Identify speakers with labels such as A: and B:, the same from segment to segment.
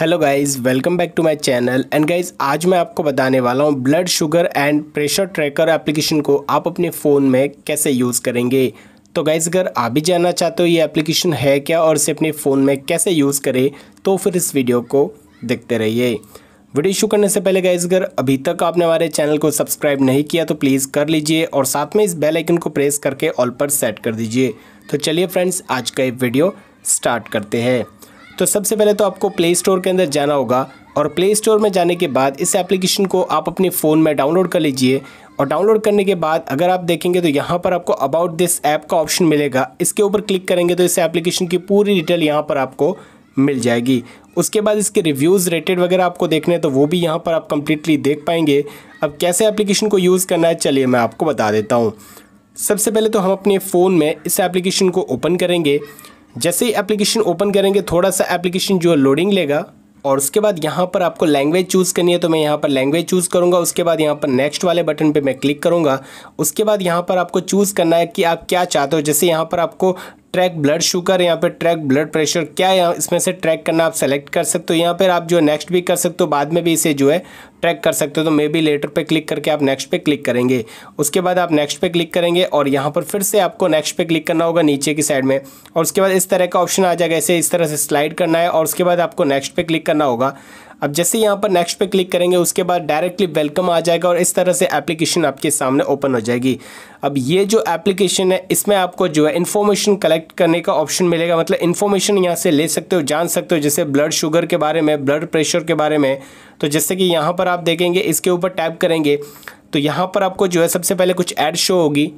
A: hello guys welcome back to my channel and guys आज मैं आपको बताने वाला हूँ blood sugar and pressure tracker application को आप अपने फ़ोन में कैसे यूज़ करेंगे तो गाइज़ अगर आप भी जानना चाहते हो ये एप्लीकेशन है क्या और इसे अपने फ़ोन में कैसे यूज़ करें तो फिर इस वीडियो को देखते रहिए वीडियो शुरू करने से पहले गाइज़ अगर अभी तक आपने हमारे चैनल को सब्सक्राइब नहीं किया तो प्लीज़ कर लीजिए और साथ में इस बेलाइकन को प्रेस करके ऑल पर सेट कर दीजिए तो चलिए फ्रेंड्स आज का ये वीडियो स्टार्ट करते हैं तो सबसे पहले तो आपको प्ले स्टोर के अंदर जाना होगा और प्ले स्टोर में जाने के बाद इस एप्लीकेशन को आप अपने फ़ोन में डाउनलोड कर लीजिए और डाउनलोड करने के बाद अगर आप देखेंगे तो यहाँ पर आपको अबाउट दिस ऐप का ऑप्शन मिलेगा इसके ऊपर क्लिक करेंगे तो इस एप्लीकेशन की पूरी डिटेल यहाँ पर आपको मिल जाएगी उसके बाद इसके रिव्यूज़ रेटेड वगैरह आपको देखने हैं तो वो भी यहाँ पर आप कम्प्लीटली देख पाएंगे अब कैसे एप्लीकेशन को यूज़ करना है चलिए मैं आपको बता देता हूँ सबसे पहले तो हम अपने फ़ोन में इस एप्लीकेशन को ओपन करेंगे जैसे ही एप्लीकेशन ओपन करेंगे थोड़ा सा एप्लीकेशन जो है लोडिंग लेगा और उसके बाद यहाँ पर आपको लैंग्वेज चूज़ करनी है तो मैं यहाँ पर लैंग्वेज चूज़ करूँगा उसके बाद यहाँ पर नेक्स्ट वाले बटन पे मैं क्लिक करूँगा उसके बाद यहाँ पर आपको चूज़ करना है कि आप क्या चाहते हो जैसे यहाँ पर आपको ट्रैक ब्लड शुगर यहाँ पे ट्रैक ब्लड प्रेशर क्या है इसमें से ट्रैक करना आप सेलेक्ट कर सकते हो यहाँ पर आप जो नेक्स्ट भी कर सकते हो बाद में भी इसे जो है ट्रैक कर सकते हो तो मे बी लेटर पे क्लिक करके आप नेक्स्ट पे क्लिक करेंगे उसके बाद आप नेक्स्ट पे क्लिक करेंगे और यहाँ पर फिर से आपको नेक्स्ट पे क्लिक करना होगा नीचे की साइड में और उसके बाद इस तरह का ऑप्शन आ जाएगा इसे इस तरह से स्लाइड करना है और उसके बाद आपको नेक्स्ट पे क्लिक करना होगा अब जैसे यहाँ पर नेक्स्ट पे क्लिक करेंगे उसके बाद डायरेक्टली वेलकम आ जाएगा और इस तरह से एप्लीकेशन आपके सामने ओपन हो जाएगी अब ये जो एप्लीकेशन है इसमें आपको जो है इन्फॉर्मेशन कलेक्ट करने का ऑप्शन मिलेगा मतलब इन्फॉर्मेशन यहाँ से ले सकते हो जान सकते हो जैसे ब्लड शुगर के बारे में ब्लड प्रेशर के बारे में तो जैसे कि यहाँ पर आप देखेंगे इसके ऊपर टैप करेंगे तो यहाँ पर आपको जो है सबसे पहले कुछ ऐड शो होगी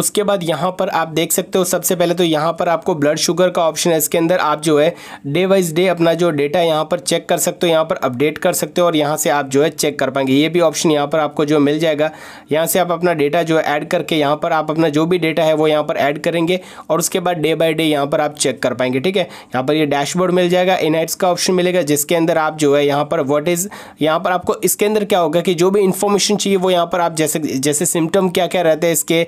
A: उसके बाद यहाँ पर आप देख सकते हो सबसे पहले तो यहाँ पर आपको ब्लड शुगर का ऑप्शन है इसके अंदर आप जो है डे वाइज डे अपना जो डेटा यहाँ पर चेक कर सकते हो यहाँ पर अपडेट कर सकते हो और यहाँ से आप जो है चेक कर पाएंगे ये भी ऑप्शन यहाँ पर आपको जो मिल जाएगा यहाँ से आप अपना डेटा जो है ऐड करके यहाँ पर आप अपना जो भी डेटा है वो यहाँ पर ऐड करेंगे और उसके बाद डे बाई डे यहाँ पर आप चेक कर पाएंगे ठीक है यहाँ पर ये डैशबोर्ड मिल जाएगा इनाइट्स का ऑप्शन मिलेगा जिसके अंदर आप जो है यहाँ पर वॉट इज़ यहाँ पर आपको इसके अंदर क्या होगा कि जो भी इन्फॉर्मेशन चाहिए वो यहाँ पर आप जैसे जैसे सिम्टम क्या क्या रहते हैं इसके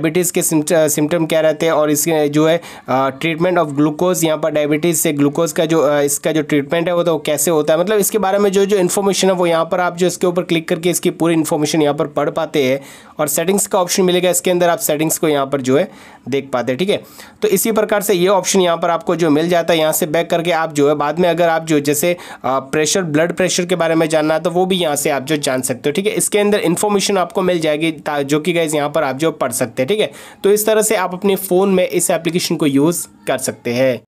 A: डायबिटीज़ के सिम्टम क्या रहते हैं और इसके जो है ट्रीटमेंट ऑफ ग्लूकोज यहाँ पर डायबिटीज़ से ग्लूकोज का जो इसका जो ट्रीटमेंट है वो तो कैसे होता है मतलब इसके बारे में जो जो इन्फॉर्मेशन है वो यहाँ पर आप जो इसके ऊपर क्लिक करके इसकी पूरी इन्फॉर्मेशन यहाँ पर पढ़ पाते हैं और सेटिंग्स का ऑप्शन मिलेगा इसके अंदर आप सेटिंग्स को यहाँ पर जो है देख पाते हैं ठीक है तो इसी प्रकार से ये ऑप्शन यहाँ पर आपको जो मिल जाता है यहाँ से बैक करके आप जो है बाद में अगर आप जो जैसे प्रेशर ब्लड प्रेशर के बारे में जानना है तो वो भी यहाँ से आप जो जान सकते हो ठीक है इसके अंदर इन्फॉर्मेशन आपको मिल जाएगी जो कि गैस यहाँ पर आप जो पढ़ सकते हैं सकते हैं ठीक है तो इस तरह से आप अपने फ़ोन में इस एप्लीकेशन को यूज़ कर सकते हैं